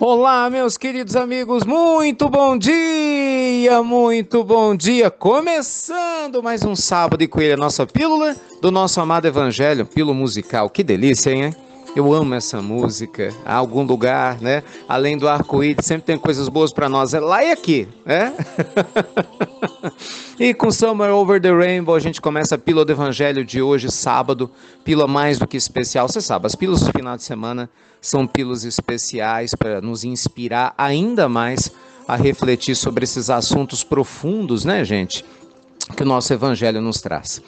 Olá, meus queridos amigos, muito bom dia, muito bom dia. Começando mais um sábado com ele a nossa pílula do nosso amado evangelho, pílula musical. Que delícia, hein? Eu amo essa música. Há algum lugar, né? Além do arco-íris, sempre tem coisas boas para nós. É lá e aqui, né? e com Summer Over the Rainbow, a gente começa a pílula do Evangelho de hoje, sábado. Pílula mais do que especial. Você sabe, as pílulas do final de semana são pílulas especiais para nos inspirar ainda mais a refletir sobre esses assuntos profundos, né, gente? que o nosso evangelho nos traz.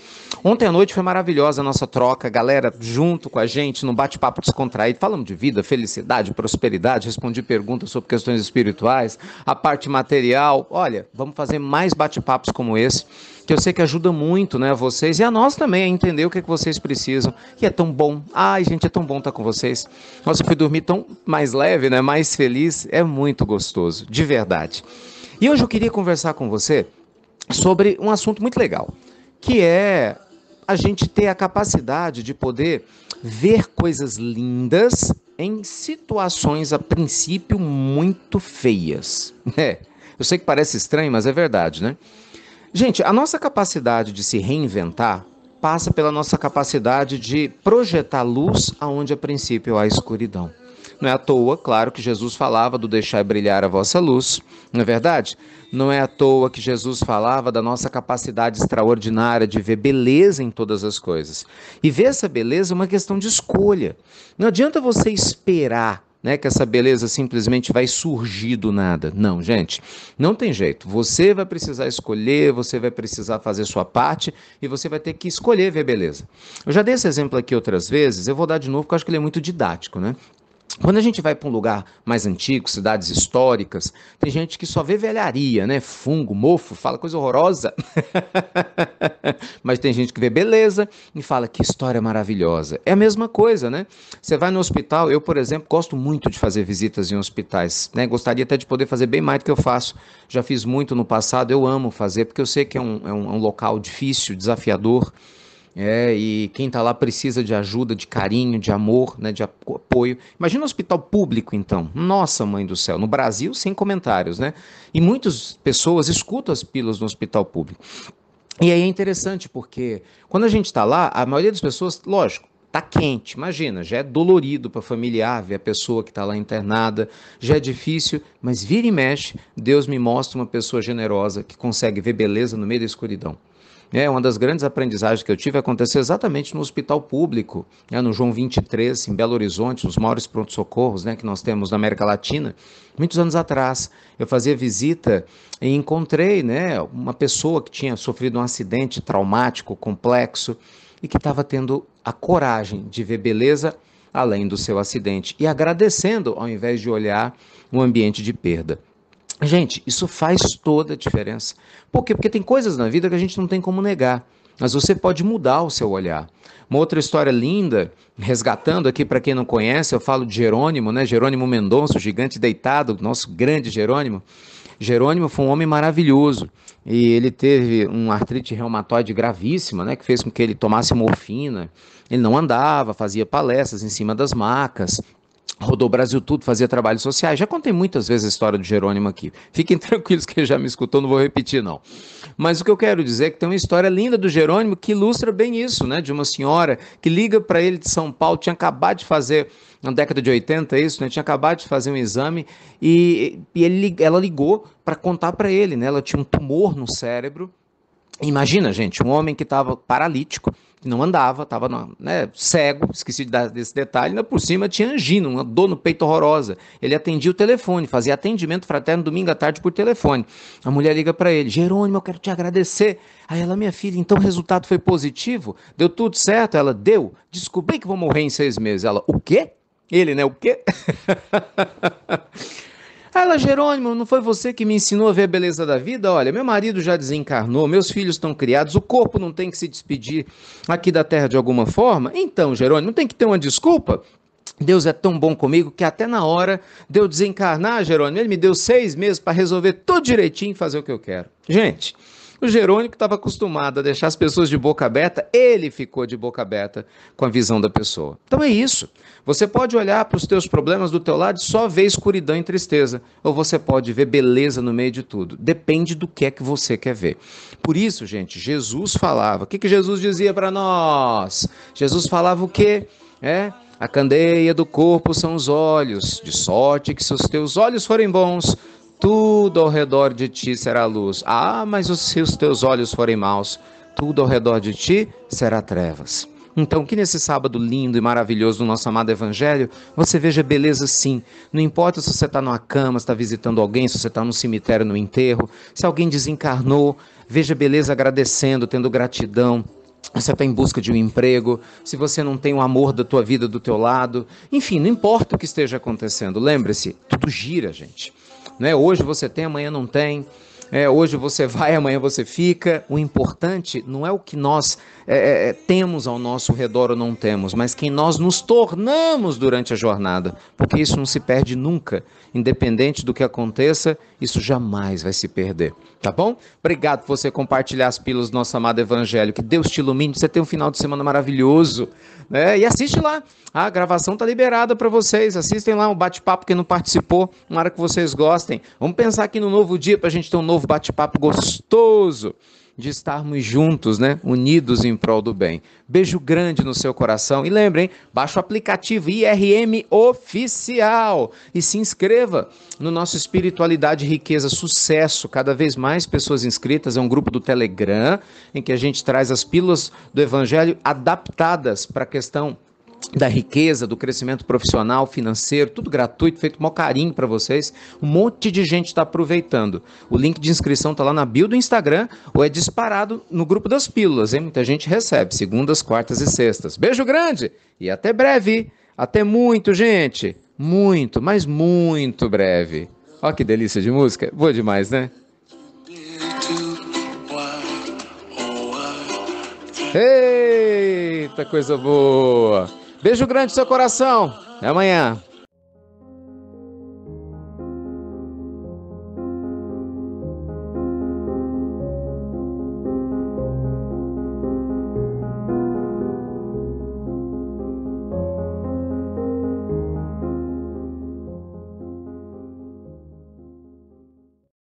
Ontem à noite foi maravilhosa a nossa troca, galera junto com a gente, num bate-papo descontraído. Falamos de vida, felicidade, prosperidade, respondi perguntas sobre questões espirituais, a parte material. Olha, vamos fazer mais bate-papos como esse, que eu sei que ajuda muito né, a vocês e a nós também a entender o que, é que vocês precisam. E é tão bom. Ai, gente, é tão bom estar com vocês. Nossa, eu fui dormir tão mais leve, né, mais feliz. É muito gostoso, de verdade. E hoje eu queria conversar com você sobre um assunto muito legal, que é a gente ter a capacidade de poder ver coisas lindas em situações a princípio muito feias. É, eu sei que parece estranho, mas é verdade, né? Gente, a nossa capacidade de se reinventar passa pela nossa capacidade de projetar luz aonde a princípio há escuridão. Não é à toa, claro, que Jesus falava do deixar brilhar a vossa luz, não é verdade? Não é à toa que Jesus falava da nossa capacidade extraordinária de ver beleza em todas as coisas. E ver essa beleza é uma questão de escolha. Não adianta você esperar né, que essa beleza simplesmente vai surgir do nada. Não, gente, não tem jeito. Você vai precisar escolher, você vai precisar fazer sua parte e você vai ter que escolher ver beleza. Eu já dei esse exemplo aqui outras vezes, eu vou dar de novo porque eu acho que ele é muito didático, né? Quando a gente vai para um lugar mais antigo, cidades históricas, tem gente que só vê velharia, né? Fungo, mofo, fala coisa horrorosa. Mas tem gente que vê beleza e fala que história maravilhosa. É a mesma coisa, né? Você vai no hospital, eu, por exemplo, gosto muito de fazer visitas em hospitais, né? Gostaria até de poder fazer bem mais do que eu faço. Já fiz muito no passado, eu amo fazer, porque eu sei que é um, é um, é um local difícil, desafiador é, e quem está lá precisa de ajuda, de carinho, de amor, né, de apoio. Imagina um hospital público, então. Nossa, mãe do céu. No Brasil, sem comentários, né? E muitas pessoas escutam as pílulas no hospital público. E aí é interessante, porque quando a gente está lá, a maioria das pessoas, lógico, tá quente, imagina, já é dolorido para familiar ver a pessoa que está lá internada, já é difícil, mas vira e mexe, Deus me mostra uma pessoa generosa que consegue ver beleza no meio da escuridão. É, uma das grandes aprendizagens que eu tive aconteceu exatamente no hospital público, né, no João 23, em Belo Horizonte, os maiores pronto-socorros né, que nós temos na América Latina. Muitos anos atrás, eu fazia visita e encontrei né, uma pessoa que tinha sofrido um acidente traumático, complexo, e que estava tendo a coragem de ver beleza além do seu acidente e agradecendo ao invés de olhar um ambiente de perda. Gente, isso faz toda a diferença. Por quê? Porque tem coisas na vida que a gente não tem como negar mas você pode mudar o seu olhar. Uma outra história linda, resgatando aqui para quem não conhece, eu falo de Jerônimo, né? Jerônimo Mendonça, o gigante deitado, nosso grande Jerônimo. Jerônimo foi um homem maravilhoso e ele teve uma artrite reumatoide gravíssima, né, que fez com que ele tomasse morfina. Ele não andava, fazia palestras em cima das macas, rodou o Brasil tudo, fazia trabalhos sociais. Já contei muitas vezes a história do Jerônimo aqui. Fiquem tranquilos que já me escutou, não vou repetir não. Mas o que eu quero dizer é que tem uma história linda do Jerônimo que ilustra bem isso, né? De uma senhora que liga para ele de São Paulo, tinha acabado de fazer na década de 80 é isso, né? Tinha acabado de fazer um exame e, e ele, ela ligou para contar para ele, né? Ela tinha um tumor no cérebro Imagina, gente, um homem que estava paralítico, que não andava, estava né, cego, esqueci de dar desse detalhe, ainda por cima tinha angina, uma dor no peito horrorosa. Ele atendia o telefone, fazia atendimento fraterno domingo à tarde por telefone. A mulher liga para ele: Jerônimo, eu quero te agradecer. Aí ela, minha filha, então o resultado foi positivo? Deu tudo certo? Ela, deu. Descobri que vou morrer em seis meses. Ela, o quê? Ele, né? O quê? Ela, Jerônimo, não foi você que me ensinou a ver a beleza da vida? Olha, meu marido já desencarnou, meus filhos estão criados, o corpo não tem que se despedir aqui da terra de alguma forma? Então, Jerônimo, não tem que ter uma desculpa? Deus é tão bom comigo que até na hora de eu desencarnar, Jerônimo, ele me deu seis meses para resolver tudo direitinho e fazer o que eu quero. Gente. O Jerônimo, estava acostumado a deixar as pessoas de boca aberta, ele ficou de boca aberta com a visão da pessoa. Então é isso. Você pode olhar para os teus problemas do teu lado e só ver escuridão e tristeza, ou você pode ver beleza no meio de tudo. Depende do que é que você quer ver. Por isso, gente, Jesus falava. O que, que Jesus dizia para nós? Jesus falava o quê? É, a candeia do corpo são os olhos, de sorte que se os teus olhos forem bons, tudo ao redor de ti será luz. Ah, mas se os teus olhos forem maus, tudo ao redor de ti será trevas. Então, que nesse sábado lindo e maravilhoso do nosso amado Evangelho, você veja beleza sim. Não importa se você está numa cama, se está visitando alguém, se você está num cemitério, no enterro, se alguém desencarnou, veja beleza agradecendo, tendo gratidão, você está em busca de um emprego, se você não tem o amor da tua vida do teu lado, enfim, não importa o que esteja acontecendo, lembre-se, tudo gira, gente né? Hoje você tem, amanhã não tem. É, hoje você vai, amanhã você fica. O importante não é o que nós é, é, é, temos ao nosso redor ou não temos, mas quem nós nos tornamos durante a jornada, porque isso não se perde nunca, independente do que aconteça isso jamais vai se perder, tá bom? Obrigado por você compartilhar as pílulas do nosso amado Evangelho. Que Deus te ilumine. Você tem um final de semana maravilhoso. Né? E assiste lá. A gravação tá liberada para vocês. Assistem lá um bate-papo que não participou. Uma hora que vocês gostem. Vamos pensar aqui no novo dia para a gente ter um novo bate-papo gostoso de estarmos juntos, né? Unidos em prol do bem. Beijo grande no seu coração e lembrem, baixe o aplicativo IRM oficial e se inscreva no nosso Espiritualidade Riqueza Sucesso. Cada vez mais pessoas inscritas, é um grupo do Telegram em que a gente traz as pílulas do evangelho adaptadas para a questão da riqueza, do crescimento profissional, financeiro, tudo gratuito, feito com maior carinho para vocês. Um monte de gente está aproveitando. O link de inscrição está lá na bio do Instagram ou é disparado no grupo das pílulas, hein? Muita gente recebe, segundas, quartas e sextas. Beijo grande e até breve. Até muito, gente. Muito, mas muito breve. Ó que delícia de música. Boa demais, né? Eita, coisa boa! Beijo grande no seu coração. Até amanhã.